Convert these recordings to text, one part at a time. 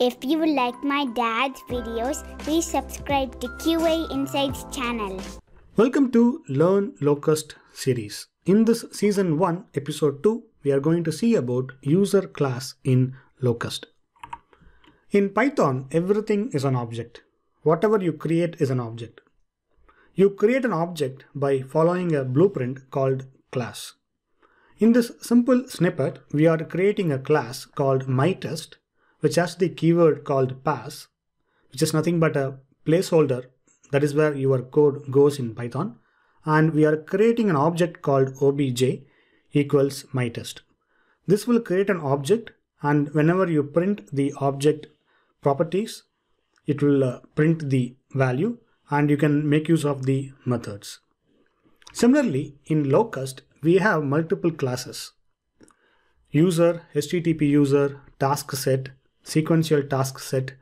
If you like my dad's videos, please subscribe to QA Insights channel. Welcome to Learn Locust series. In this season 1, episode 2, we are going to see about user class in Locust. In Python, everything is an object. Whatever you create is an object. You create an object by following a blueprint called class. In this simple snippet, we are creating a class called MyTest which has the keyword called pass, which is nothing but a placeholder. That is where your code goes in Python. And we are creating an object called obj equals my test. This will create an object and whenever you print the object properties, it will uh, print the value and you can make use of the methods. Similarly, in Locust, we have multiple classes. User, HTTP user, task set, sequential task set,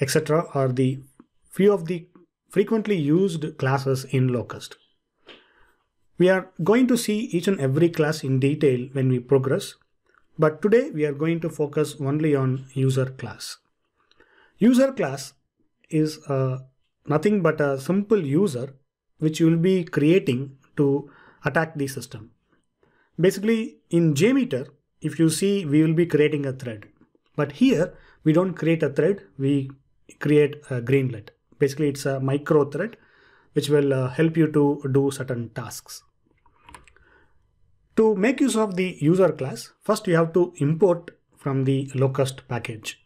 etc. are the few of the frequently used classes in Locust. We are going to see each and every class in detail when we progress, but today we are going to focus only on user class. User class is uh, nothing but a simple user which you will be creating to attack the system. Basically in JMeter, if you see, we will be creating a thread. But here we don't create a thread, we create a greenlet. Basically it's a micro thread which will uh, help you to do certain tasks. To make use of the user class, first you have to import from the locust package.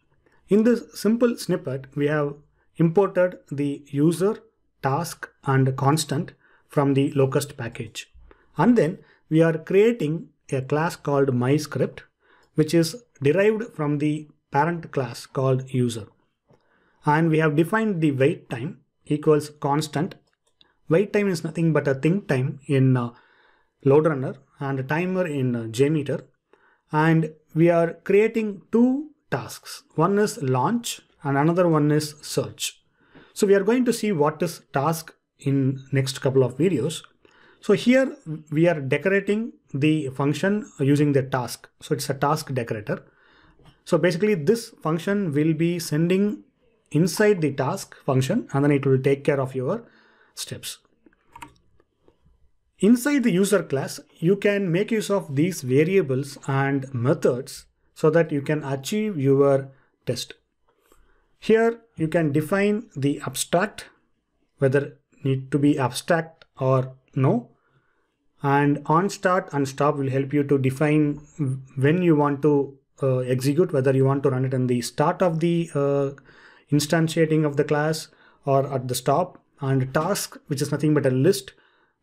In this simple snippet, we have imported the user, task and constant from the locust package. And then we are creating a class called MyScript which is derived from the parent class called user. And we have defined the wait time equals constant. Wait time is nothing but a think time in uh, load runner and a timer in uh, JMeter. And we are creating two tasks. One is launch and another one is search. So we are going to see what is task in next couple of videos. So here we are decorating the function using the task. So it's a task decorator. So basically this function will be sending inside the task function and then it will take care of your steps. Inside the user class, you can make use of these variables and methods so that you can achieve your test. Here you can define the abstract, whether need to be abstract or no and on start and stop will help you to define when you want to uh, execute whether you want to run it in the start of the uh, instantiating of the class or at the stop and task which is nothing but a list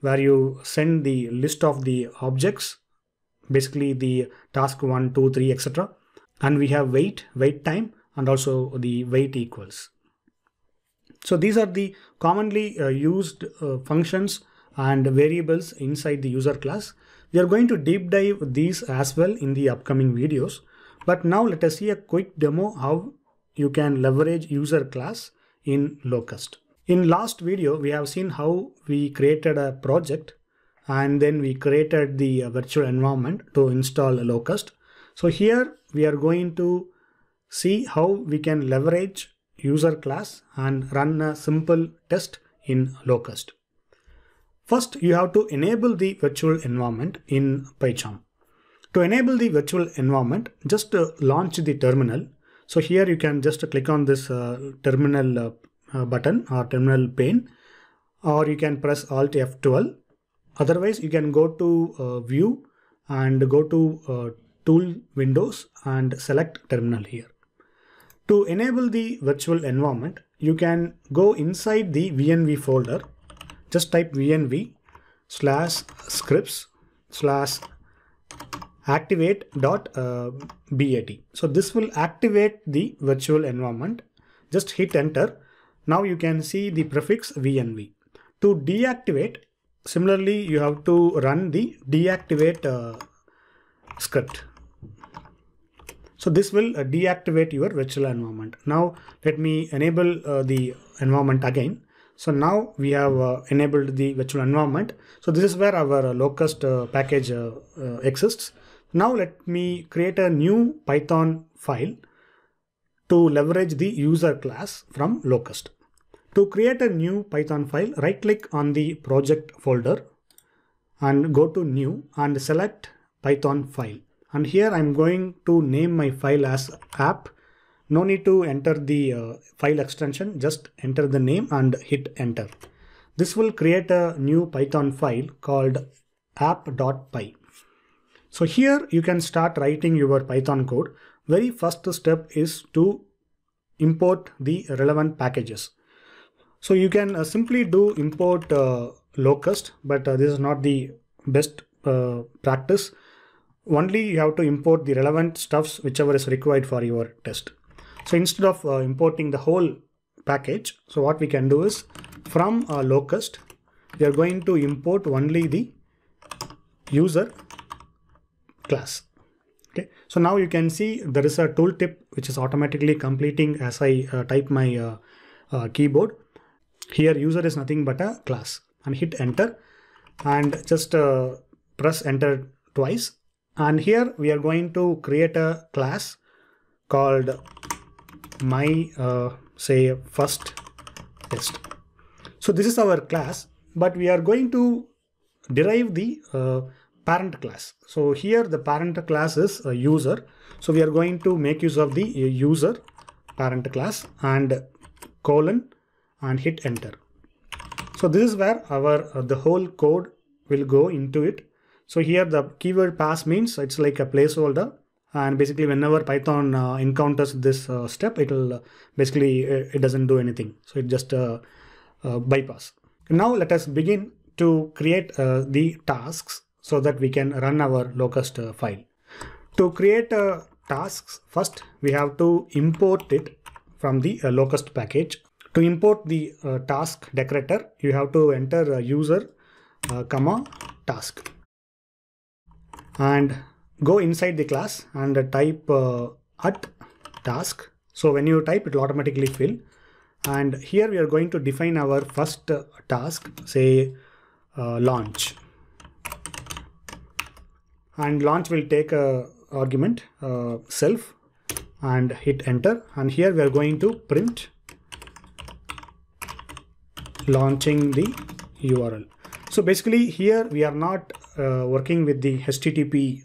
where you send the list of the objects basically the task 1 2 3 etc and we have wait wait time and also the wait equals so these are the commonly uh, used uh, functions and variables inside the user class. We are going to deep dive these as well in the upcoming videos. But now let us see a quick demo how you can leverage user class in Locust. In last video, we have seen how we created a project and then we created the virtual environment to install Locust. So here we are going to see how we can leverage user class and run a simple test in Locust. First, you have to enable the virtual environment in PyCharm. To enable the virtual environment, just uh, launch the terminal. So here you can just click on this uh, terminal uh, uh button or terminal pane, or you can press Alt F12. Otherwise, you can go to uh, View and go to uh, Tool Windows and select Terminal here. To enable the virtual environment, you can go inside the VNV folder just type vnv slash scripts slash activate dot uh, bat. So this will activate the virtual environment. Just hit enter. Now you can see the prefix vnv. To deactivate, similarly you have to run the deactivate uh, script. So this will uh, deactivate your virtual environment. Now let me enable uh, the environment again. So now we have uh, enabled the virtual environment. So this is where our uh, locust uh, package uh, uh, exists. Now let me create a new Python file to leverage the user class from locust. To create a new Python file, right click on the project folder and go to new and select Python file. And here I'm going to name my file as app no need to enter the uh, file extension just enter the name and hit enter this will create a new python file called app.py so here you can start writing your python code very first step is to import the relevant packages so you can uh, simply do import uh, locust but uh, this is not the best uh, practice only you have to import the relevant stuffs whichever is required for your test. So instead of uh, importing the whole package, so what we can do is from uh, locust, we are going to import only the user class. Okay, so now you can see there is a tooltip which is automatically completing as I uh, type my uh, uh, keyboard. Here user is nothing but a class and hit enter and just uh, press enter twice and here we are going to create a class called my uh, say first test. So this is our class, but we are going to derive the uh, parent class. So here the parent class is a user. So we are going to make use of the uh, user parent class and colon and hit enter. So this is where our uh, the whole code will go into it. So here the keyword pass means it's like a placeholder uh, and basically whenever python uh, encounters this uh, step it will uh, basically uh, it doesn't do anything so it just bypass now let us begin to create the tasks so that we can run our locust file to create tasks first we have to import it from the locust package to import the task decorator you have to enter user comma task and go inside the class and type uh, at task. So when you type, it will automatically fill. And here we are going to define our first uh, task, say uh, launch. And launch will take a uh, argument uh, self and hit enter. And here we are going to print launching the URL. So basically here we are not working with the HTTP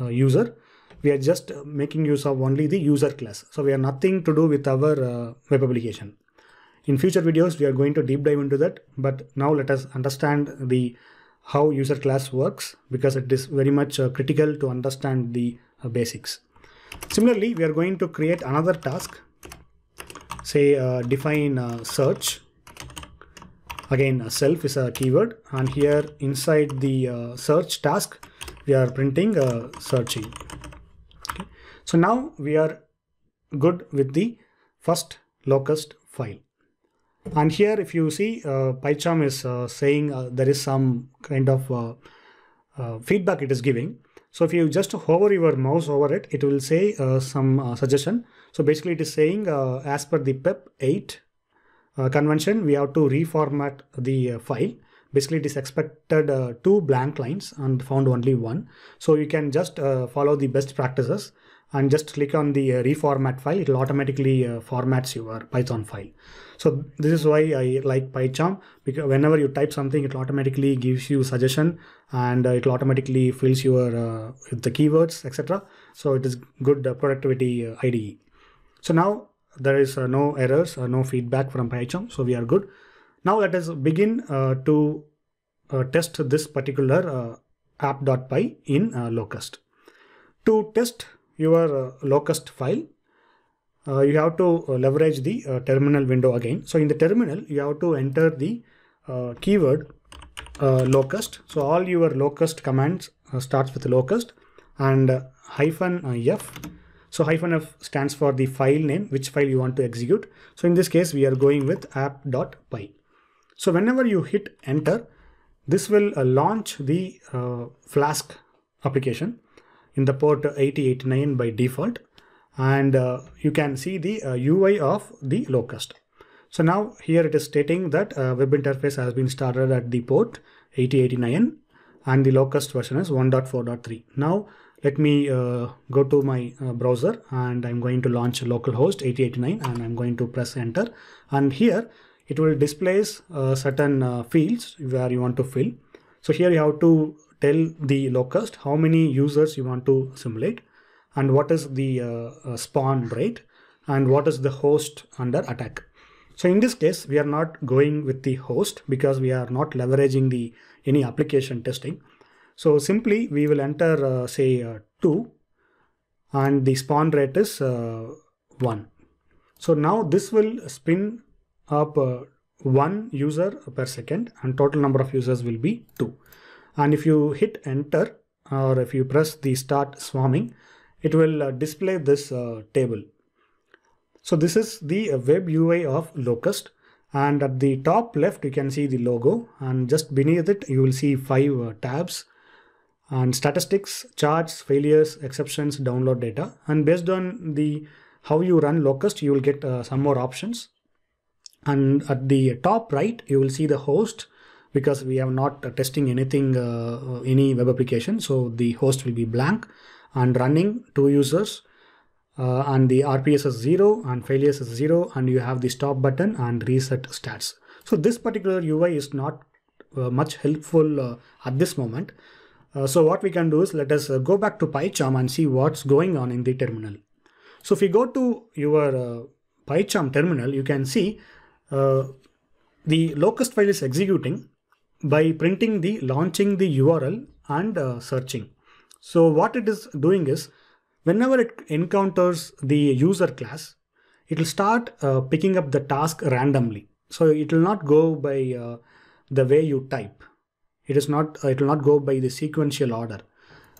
uh, user we are just uh, making use of only the user class. So we have nothing to do with our uh, web application. In future videos, we are going to deep dive into that. But now let us understand the how user class works because it is very much uh, critical to understand the uh, basics. Similarly, we are going to create another task, say uh, define search. Again, self is a keyword and here inside the search task, we are printing uh, searching. Okay. So now we are good with the first locust file. And here if you see uh, PyCharm is uh, saying uh, there is some kind of uh, uh, feedback it is giving. So if you just hover your mouse over it, it will say uh, some suggestion. So basically it is saying as per the PEP 8 convention, we have to reformat the file basically it is expected uh, two blank lines and found only one so you can just uh, follow the best practices and just click on the uh, reformat file it will automatically uh, formats your python file so this is why i like pycharm because whenever you type something it automatically gives you suggestion and uh, it automatically fills your uh, the keywords etc so it is good productivity ide so now there is no errors no feedback from pycharm so we are good now let us begin uh, to uh, test this particular uh, app.py in locust. To test your locust file, uh, you have to leverage the uh, terminal window again. So in the terminal, you have to enter the uh, keyword locust. So all your locust commands starts with locust and hyphen f. So hyphen f stands for the file name, which file you want to execute. So in this case, we are going with app.py. So whenever you hit enter, this will uh, launch the uh, Flask application in the port 8089 by default. And uh, you can see the UI uh, of the locust. So now here it is stating that uh, web interface has been started at the port 8089 and the locust version is 1.4.3. Now let me uh, go to my browser and I'm going to launch localhost 8089 and I'm going to press enter. And here it will displace uh, certain uh, fields where you want to fill. So here you have to tell the locust how many users you want to simulate and what is the uh, uh, spawn rate and what is the host under attack. So in this case, we are not going with the host because we are not leveraging the any application testing. So simply we will enter uh, say uh, 2 and the spawn rate is 1. So now this will spin up uh, one user per second and total number of users will be two. And if you hit enter or if you press the start swarming, it will uh, display this uh, table. So this is the web UI of Locust and at the top left you can see the logo and just beneath it you will see five tabs and statistics, charts, failures, exceptions, download data and based on the how you run Locust you will get uh, some more options and at the top right you will see the host because we are not testing anything uh, uh, any web application so the host will be blank and running two users uh, and the rps is zero and failures is zero and you have the stop button and reset stats so this particular ui is not uh, much helpful uh, at this moment uh, so what we can do is let us go back to pycharm and see what's going on in the terminal so if you go to your pycharm terminal you can see uh, the locust file is executing by printing the launching the URL and uh, searching. So what it is doing is whenever it encounters the user class, it will start uh, picking up the task randomly. So it will not go by uh, the way you type. It is not. Uh, it will not go by the sequential order.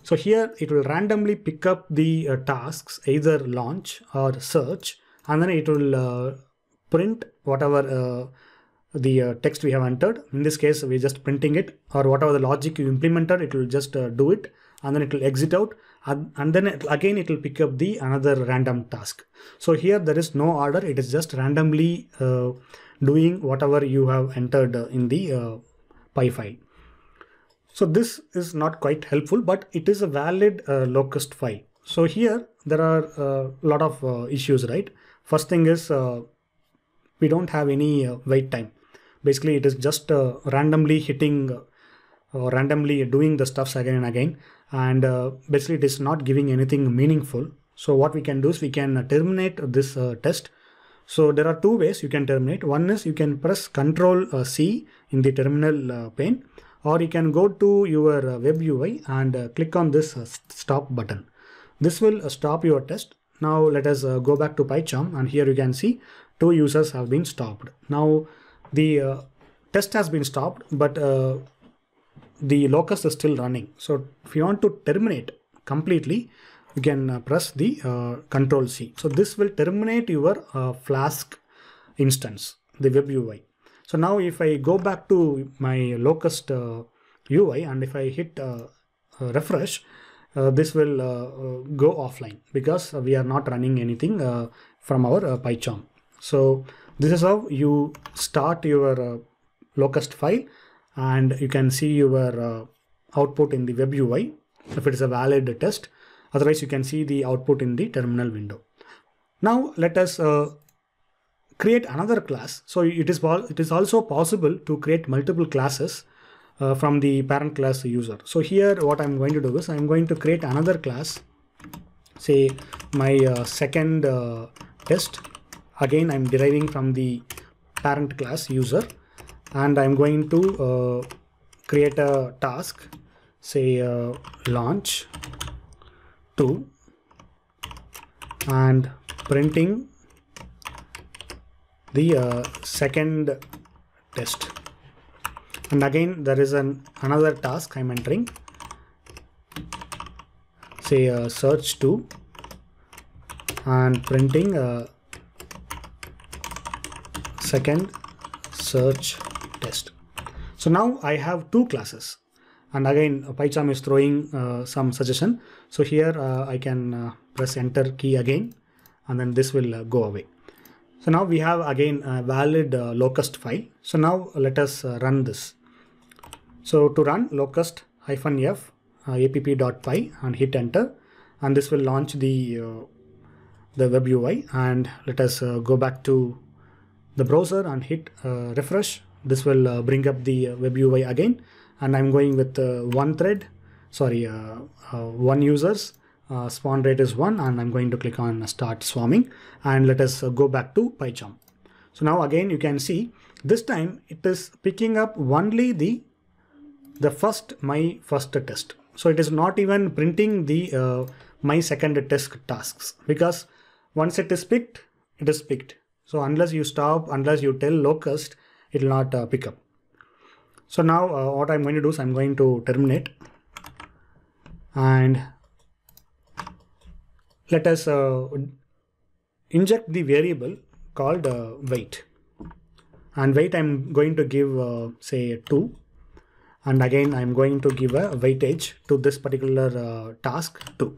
So here it will randomly pick up the uh, tasks either launch or search, and then it will print whatever uh, the uh, text we have entered. In this case, we're just printing it or whatever the logic you implemented, it will just uh, do it and then it will exit out and then again it will pick up the another random task. So here there is no order. It is just randomly doing whatever you have entered in the py file. So this is not quite helpful, but it is a valid uh, locust file. So here there are a uh, lot of uh, issues, right? First thing is we don't have any uh, wait time. Basically, it is just uh, randomly hitting uh, or randomly doing the stuffs again and again. And basically, it is not giving anything meaningful. So what we can do is we can terminate this test. So there are two ways you can terminate. One is you can press Control C in the terminal pane or you can go to your web UI and click on this stop button. This will stop your test. Now let us go back to PyCharm and here you can see two users have been stopped. Now the uh, test has been stopped, but uh, the locus is still running. So if you want to terminate completely, you can uh, press the uh, control C. So this will terminate your uh, Flask instance, the web UI. So now if I go back to my locust UI uh, and if I hit refresh, uh, this will uh, go offline because we are not running anything from our PyCharm. So this is how you start your uh, locust file and you can see your uh, output in the web UI if it is a valid test. Otherwise, you can see the output in the terminal window. Now let us uh, create another class. So it is, it is also possible to create multiple classes uh, from the parent class user. So here what I'm going to do is I'm going to create another class, say my uh, second uh, test again I'm deriving from the parent class user and I'm going to uh, create a task say uh, launch to and printing the uh, second test and again there is an another task I'm entering say uh, search to and printing uh, second search test. So now I have two classes and again uh, PyCharm is throwing uh, some suggestion. So here uh, I can uh, press enter key again and then this will uh, go away. So now we have again a valid uh, locust file. So now let us run this. So to run locust hyphen f app.py and hit enter and this will launch the the web UI and let us go back to the browser and hit uh, refresh this will uh, bring up the uh, web UI again and I'm going with uh, one thread sorry uh, one users spawn rate is one and I'm going to click on start swarming and let us go back to PyCharm so now again you can see this time it is picking up only the the first my first test so it is not even printing the my second test tasks because once it is picked it is picked so unless you stop, unless you tell locust, it will not uh, pick up. So now uh, what I'm going to do is I'm going to terminate and let us uh, inject the variable called uh, weight and weight I'm going to give uh, say 2 and again I'm going to give a weightage to this particular uh, task 2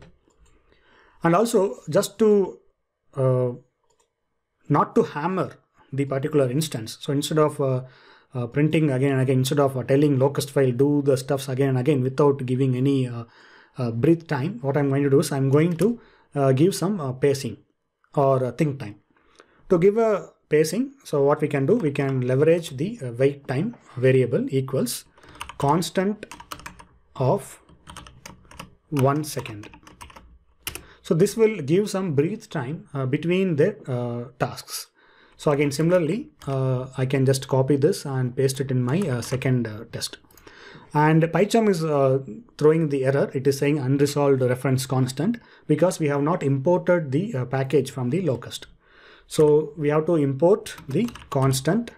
and also just to not to hammer the particular instance. So instead of uh, uh, printing again and again, instead of uh, telling locust file do the stuffs again and again without giving any uh, uh, breath time, what I'm going to do is I'm going to uh, give some pacing or think time. To give a pacing, so what we can do, we can leverage the wait time variable equals constant of one second. So this will give some breathe time uh, between the uh, tasks. So again, similarly, uh, I can just copy this and paste it in my uh, second test. And PyCharm is uh, throwing the error. It is saying unresolved reference constant because we have not imported the uh, package from the locust. So we have to import the constant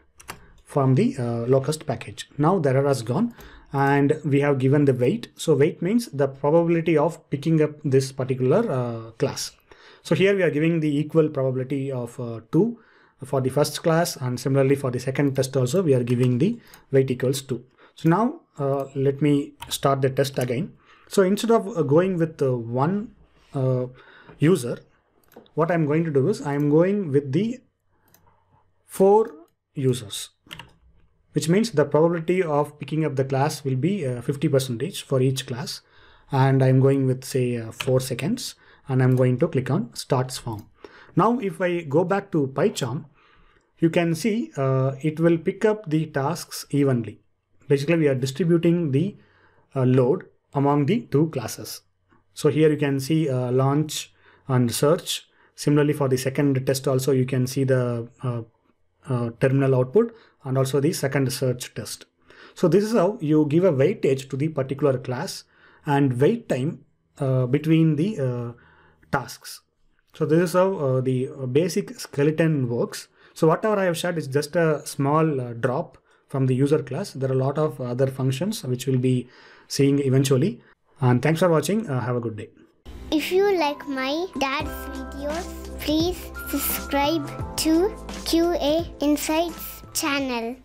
from the uh, locust package. Now the error has gone and we have given the weight. So weight means the probability of picking up this particular uh, class. So here we are giving the equal probability of uh, 2 for the first class and similarly for the second test also we are giving the weight equals 2. So now uh, let me start the test again. So instead of uh, going with uh, one uh, user, what I'm going to do is I'm going with the four users which means the probability of picking up the class will be uh, 50 percentage for each class. And I'm going with say uh, four seconds and I'm going to click on starts form. Now, if I go back to PyCharm, you can see uh, it will pick up the tasks evenly. Basically, we are distributing the uh, load among the two classes. So here you can see uh, launch and search. Similarly, for the second test also, you can see the uh, uh, terminal output and also the second search test. So this is how you give a weightage to the particular class and wait time uh, between the uh, tasks. So this is how uh, the basic skeleton works. So whatever I have shared is just a small uh, drop from the user class. There are a lot of other functions which we'll be seeing eventually. And thanks for watching. Uh, have a good day. If you like my dad's videos, Please subscribe to QA Insights channel.